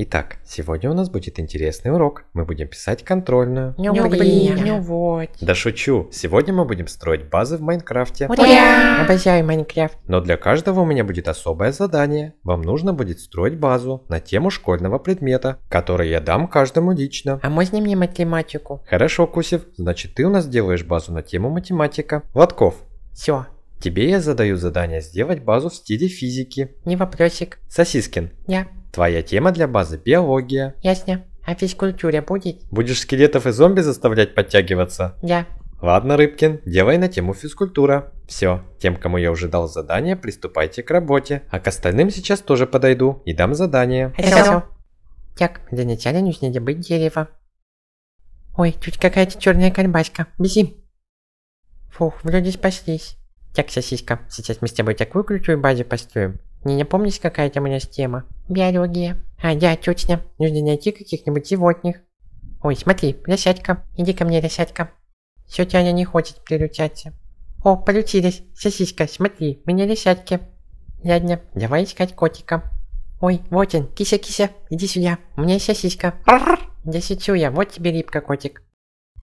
Итак, сегодня у нас будет интересный урок. Мы будем писать контрольную. Ну, ну блин, Да шучу. Сегодня мы будем строить базы в Майнкрафте. Ура! Обожаю Майнкрафт. Но для каждого у меня будет особое задание. Вам нужно будет строить базу на тему школьного предмета, который я дам каждому лично. А можно мне математику? Хорошо, Кусев. Значит, ты у нас делаешь базу на тему математика. Лотков. Все. Тебе я задаю задание сделать базу в стиле физики. Не вопросик. Сосискин. Я. Твоя тема для базы – биология. Ясно. А физкультуре будет? Будешь скелетов и зомби заставлять подтягиваться? Да. Ладно, Рыбкин, делай на тему физкультура. Все, тем, кому я уже дал задание, приступайте к работе. А к остальным сейчас тоже подойду и дам задание. Хорошо. Так, для начала нужно добыть дерево. Ой, тут какая-то черная колбаска. Беги. Фух, вроде спаслись. Так, сосиска, сейчас мы с тобой такую крутую базу построим, не, напомнишь, какая там у нас тема? Биология. А, да, точно. Нужно найти каких-нибудь животных. Ой, смотри, лосятка. Иди ко мне, лосятка. Все Аня не хочет приручаться. О, получились. Сосиска, смотри, у меня лосятки. Ладно, давай искать котика. Ой, вот он, кися-кися, иди сюда, у меня сосиска. Да сечу я, вот тебе рыбка, котик.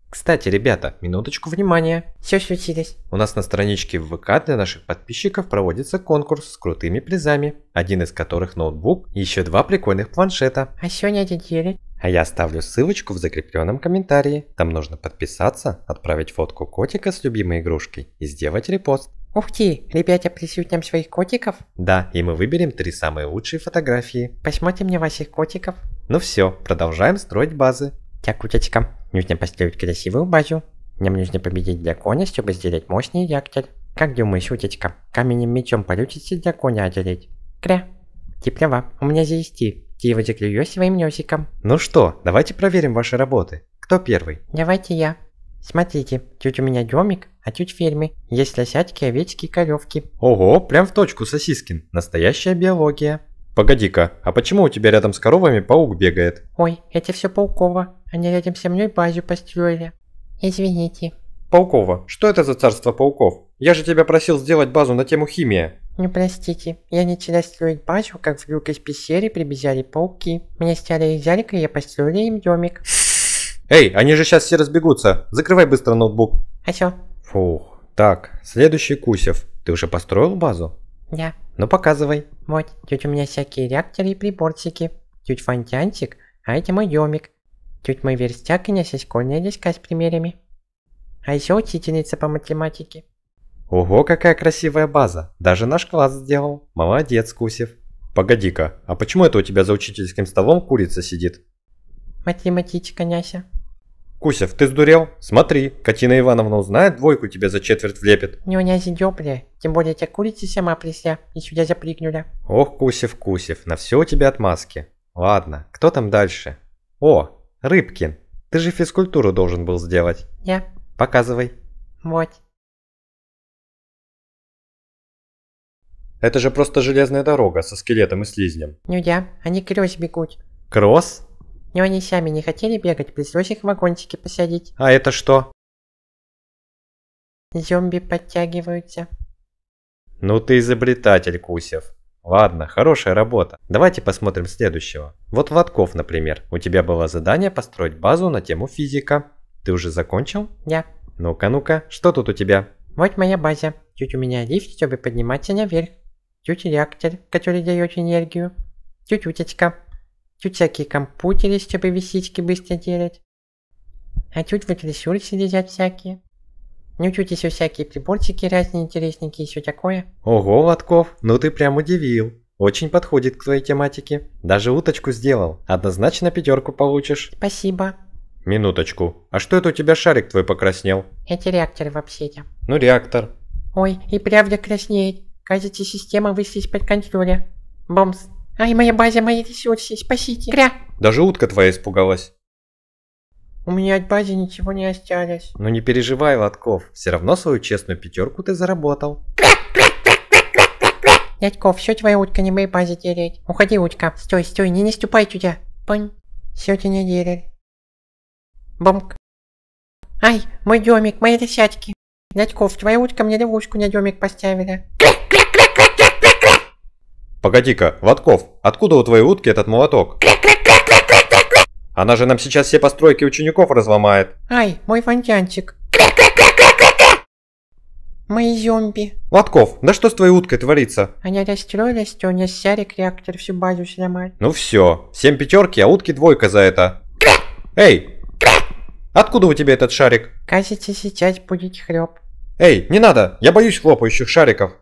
Кстати, ребята, минуточку внимания. Все случилось. У нас на страничке в ВК для наших подписчиков проводится конкурс с крутыми призами, один из которых ноутбук и еще два прикольных планшета. А сегодня один делит. А я оставлю ссылочку в закрепленном комментарии. Там нужно подписаться, отправить фотку котика с любимой игрушкой и сделать репост. Ух ты, ребята пришлют нам своих котиков? Да, и мы выберем три самые лучшие фотографии. Посмотрим на ваших котиков. Ну все, продолжаем строить базы. Тя, кутятикам. Нужно построить красивую базу. Нам нужно победить дракона, чтобы сделать мощный реактор. Как думаешь, утечка, Каменным мечом получится дракона одолеть? Кря. Ты права, у меня здесь ты. его закрываешь своим носиком. Ну что, давайте проверим ваши работы. Кто первый? Давайте я. Смотрите, чуть у меня домик, а чуть фермы. Есть лосятки, овечки и коровки. Ого, прям в точку, Сосискин. Настоящая биология. Погоди-ка, а почему у тебя рядом с коровами паук бегает? Ой, это все пауково. Они рядом со мной базу построили. Извините. Паукова, что это за царство пауков? Я же тебя просил сделать базу на тему химия. Ну простите, я начала строить базу, как вдруг из пещеры прибежали пауки. Меня стяли из ялика, и я построила им домик. Эй, они же сейчас все разбегутся. Закрывай быстро ноутбук. А что? Фух. Так, следующий Кусев. Ты уже построил базу? Да. Ну показывай. Вот, тут у меня всякие реакторы и приборчики. Тут фонтянчик, а это мой домик. Тють-мой верстяк и нясясь конная диска с примерами. А еще учительница по математике. Ого, какая красивая база. Даже наш класс сделал. Молодец, Кусев. Погоди-ка, а почему это у тебя за учительским столом курица сидит? Математичка, няся. Кусев, ты сдурел? Смотри, Катина Ивановна узнает, двойку тебе за четверть влепит. Не у меня зидёбля, тем более тебя курица сама прися и сюда запрыгнуля. Ох, Кусев, Кусев, на все у тебя отмазки. Ладно, кто там дальше? О, Рыбкин, ты же физкультуру должен был сделать. Я. Показывай. Вот. Это же просто железная дорога со скелетом и слизнем. Ну да, они кросс бегут. Кросс? Но они сами не хотели бегать, пришлось их в вагончике посадить. А это что? Зомби подтягиваются. Ну ты изобретатель, Кусев. Ладно, хорошая работа. Давайте посмотрим следующего. Вот Владков, например. У тебя было задание построить базу на тему физика. Ты уже закончил? Да. Ну-ка, ну-ка, что тут у тебя? Вот моя база. Тут у меня лифт, чтобы подниматься наверх. Тут реактор, который дает энергию. Тут утечка. Тут всякие компьютеры, чтобы висички быстро делать. А тут вот ресурсы лежат всякие. Не у всякие приборчики разные интересненькие и все такое. Ого, Лотков, ну ты прям удивил. Очень подходит к твоей тематике. Даже уточку сделал. Однозначно пятерку получишь. Спасибо. Минуточку. А что это у тебя шарик твой покраснел? Эти реакторы вообще-то. Ну реактор. Ой, и правда краснеет. Кажется, система вышла из-под контроля. Бомс. Ай, моя база, мои ресурсы, спасите. Кря. Даже утка твоя испугалась. У меня от бази ничего не осталось. Ну не переживай, Лотков. Все равно свою честную пятерку ты заработал. Дядько, все твоя утка не моей базе тереть. Уходи, утка. Стой, стой, не не ступай туда. Пань. Все не дерет. Бомк. Ай, мой домик, мои десятки. Дядьков, твоя утка мне ловушку на домик поставила. Погоди-ка, Лотков, откуда у твоей утки этот молоток? Она же нам сейчас все постройки учеников разломает. Ай, мой фонтянчик. Мои зомби. Лотков, да что с твоей уткой творится? Они расстроились, что у нее сярик реактор всю базу сломать. Ну все, всем пятерки, а утки двойка за это. Эй! Откуда у тебя этот шарик? Кажется, сейчас будет хлеб. Эй, не надо, я боюсь хлопающих шариков.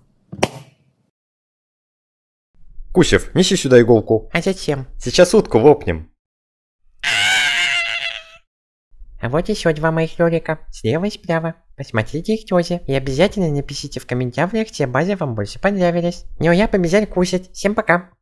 Кусев, неси сюда иголку. А зачем? Сейчас утку лопнем. А вот еще два моих ролика, слева и справа. Посмотрите их тёзе и обязательно напишите в комментариях, где базе вам больше понравились. Ну а я побежал кушать. всем пока!